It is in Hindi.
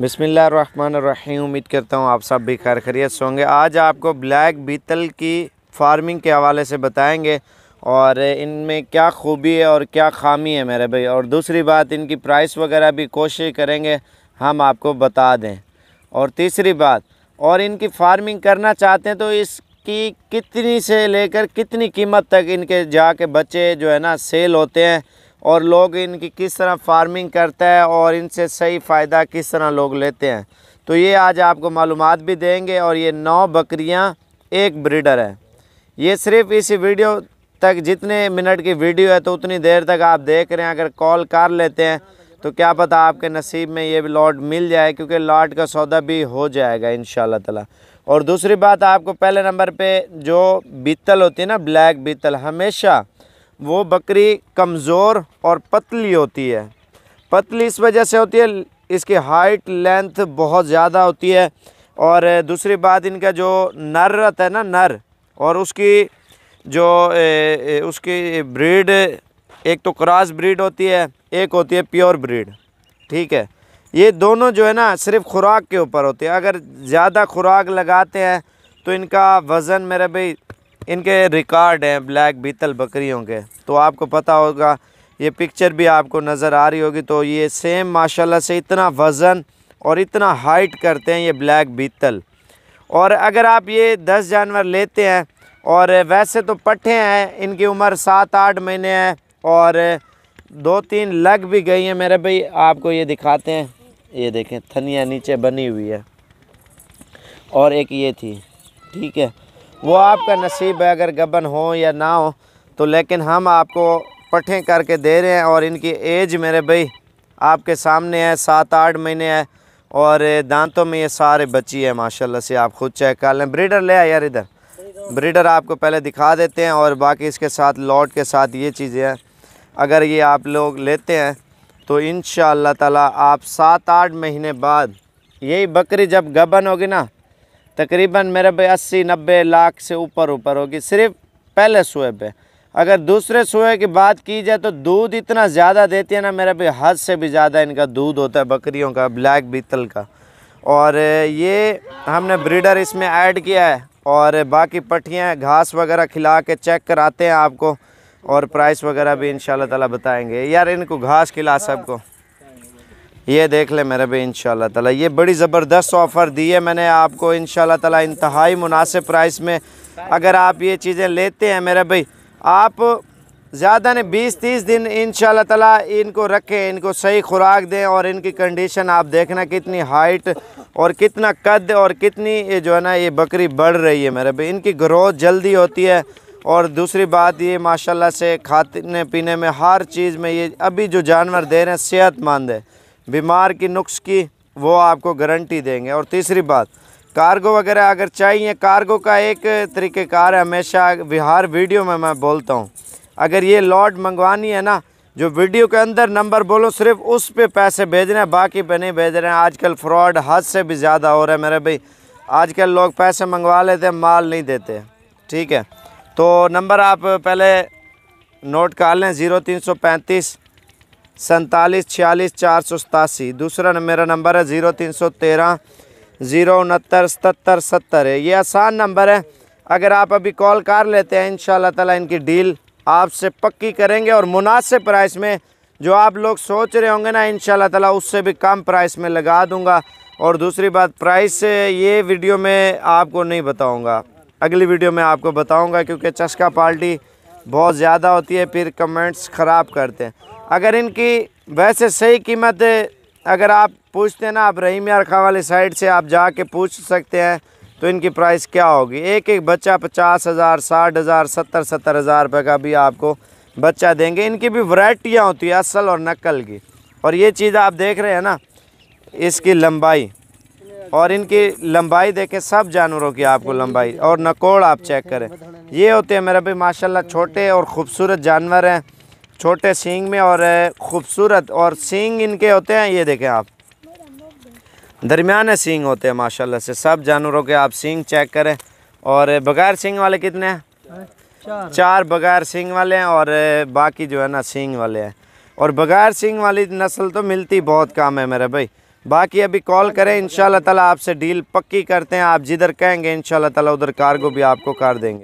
बिसमीम उम्मीद करता हूँ आप सब भी खैर खरीत होंगे आज आपको ब्लैक बीतल की फार्मिंग के हवाले से बताएंगे और इनमें क्या खूबी है और क्या खामी है मेरे भाई और दूसरी बात इनकी प्राइस वगैरह भी कोशिश करेंगे हम आपको बता दें और तीसरी बात और इनकी फार्मिंग करना चाहते हैं तो इसकी कितनी से लेकर कितनी कीमत तक इनके जाके बच्चे जो है ना सेल होते हैं और लोग इनकी किस तरह फार्मिंग करता है और इनसे सही फ़ायदा किस तरह लोग लेते हैं तो ये आज आपको मालूम भी देंगे और ये नौ बकरियाँ एक ब्रीडर है ये सिर्फ इस वीडियो तक जितने मिनट की वीडियो है तो उतनी देर तक आप देख रहे हैं अगर कॉल कर लेते हैं तो क्या पता आपके नसीब में ये लॉट मिल जाए क्योंकि लॉट का सौदा भी हो जाएगा इन ताला और दूसरी बात आपको पहले नंबर पे जो बीतल होती है ना ब्लैक बीतल हमेशा वो बकरी कमज़ोर और पतली होती है पतली इस वजह से होती है इसकी हाइट लेंथ बहुत ज़्यादा होती है और दूसरी बात इनका जो नर रहता है ना नर और उसकी जो ए, ए, उसकी ब्रीड एक तो क्रॉस ब्रीड होती है एक होती है प्योर ब्रीड ठीक है ये दोनों जो है ना सिर्फ खुराक के ऊपर होते हैं अगर ज़्यादा खुराक लगाते हैं तो इनका वज़न मेरे भाई इनके रिकॉर्ड हैं ब्लैक बीतल बकरियों के तो आपको पता होगा ये पिक्चर भी आपको नज़र आ रही होगी तो ये सेम माशाल्लाह से इतना वज़न और इतना हाइट करते हैं ये ब्लैक बीतल और अगर आप ये दस जानवर लेते हैं और वैसे तो पट्ठे हैं इनकी उम्र सात आठ महीने हैं और दो तीन लग भी गई हैं मेरे भाई आपको ये दिखाते हैं ये देखें थनिया नीचे बनी हुई है और एक ये थी ठीक है वो आपका नसीब है अगर गबन हो या ना हो तो लेकिन हम आपको पट्ठे करके दे रहे हैं और इनकी एज मेरे भाई आपके सामने है सात आठ महीने है और दांतों में ये सारे बच्ची है माशाल्लाह से आप खुद चेक कर लें ब्रीडर ले आए यार इधर ब्रीडर आपको पहले दिखा देते हैं और बाकी इसके साथ लॉट के साथ ये चीज़ें हैं अगर ये आप लोग लेते हैं तो इन ताला आप सात आठ महीने बाद यही बकरी जब गबन होगी ना तकरीबन मेरे भाई अस्सी नब्बे लाख से ऊपर ऊपर होगी सिर्फ पहले सोए पे अगर दूसरे सोए की बात की जाए तो दूध इतना ज़्यादा देती है ना मेरे भाई हद से भी ज़्यादा इनका दूध होता है बकरियों का ब्लैक बीतल का और ये हमने ब्रीडर इसमें ऐड किया है और बाकी पट्टियाँ घास वगैरह खिला के चेक कराते हैं आपको और प्राइस वगैरह भी इन शाला बताएँगे यार इनको घास खिला सबको ये देख ले मेरे भी इन ताला ये बड़ी ज़बरदस्त ऑफ़र दी है मैंने आपको इन ताला इंतहाई मुनासिब प्राइस में अगर आप ये चीज़ें लेते हैं मेरे भाई आप ज़्यादा ने 20-30 दिन इन ताला इनको रखें इनको सही खुराक दें और इनकी कंडीशन आप देखना कितनी हाइट और कितना कद और कितनी ये जो है ना ये बकरी बढ़ रही है मेरे भाई इनकी ग्रोथ जल्दी होती है और दूसरी बात ये माशाल्लाह से खाने पीने में हर चीज़ में ये अभी जो जानवर दे रहे हैं सेहतमंद है बीमार की नुक्स की वो आपको गारंटी देंगे और तीसरी बात कार्गो वगैरह अगर चाहिए कार्गो का एक तरीक़ेकार है हमेशा बिहार वीडियो में मैं बोलता हूँ अगर ये लॉट मंगवानी है ना जो वीडियो के अंदर नंबर बोलो सिर्फ उस पे पैसे भेज रहे हैं बाकी पे नहीं भेज रहे हैं आजकल फ्रॉड हद से भी ज़्यादा हो रहा है मेरे भाई आजकल लोग पैसे मंगवा लेते हैं माल नहीं देते ठीक है तो नंबर आप पहले नोट कर लें ज़ीरो तीन सौ पैंतीस सैंतालीस छियालीस चार सौ सतासी दूसरा मेरा नंबर है ज़ीरो तीन सौ तेरह ज़ीरो उनहत्तर सतर सत्तर है ये आसान नंबर है अगर आप अभी कॉल कर लेते हैं इन ताला इनकी डील आपसे पक्की करेंगे और मुनासिब प्राइस में जो आप लोग सोच रहे होंगे ना इन ताला उससे भी कम प्राइस में लगा दूंगा और दूसरी बात प्राइस ये वीडियो में आपको नहीं बताऊंगा अगली वीडियो में आपको बताऊंगा क्योंकि चस्का पार्टी बहुत ज़्यादा होती है फिर कमेंट्स ख़राब करते हैं अगर इनकी वैसे सही कीमत अगर आप पूछते हैं ना आप रहीम यारखा वाली साइड से आप जाके पूछ सकते हैं तो इनकी प्राइस क्या होगी एक एक बच्चा पचास हज़ार साठ हज़ार सत्तर सत्तर हज़ार रुपये का भी आपको बच्चा देंगे इनकी भी वरायटियाँ होती है असल और नकल की और ये चीज़ आप देख रहे हैं ना इसकी लंबाई और इनकी लंबाई देखें सब जानवरों की आपको लंबाई और नकोड़ आप चेक करें ये होते हैं मेरा भी माशाल्लाह छोटे और ख़ूबसूरत जानवर हैं छोटे सींग में और ख़ूबसूरत और सींग इनके होते हैं ये देखें आप दरमियाने सींग होते हैं माशाल्लाह से सब जानवरों के आप सींग चेक करें और बगैर सींग वाले कितने हैं चार, चार बगैर सींग वाले हैं और बाकी जो है ना सींग वाले हैं और बगैर सींग वाली नस्ल तो मिलती बहुत काम है मेरे भाई बाकी अभी कॉल करें इन ताला आपसे डील पक्की करते हैं आप जिधर कहेंगे इन ताला उधर कार्गो भी आपको कर देंगे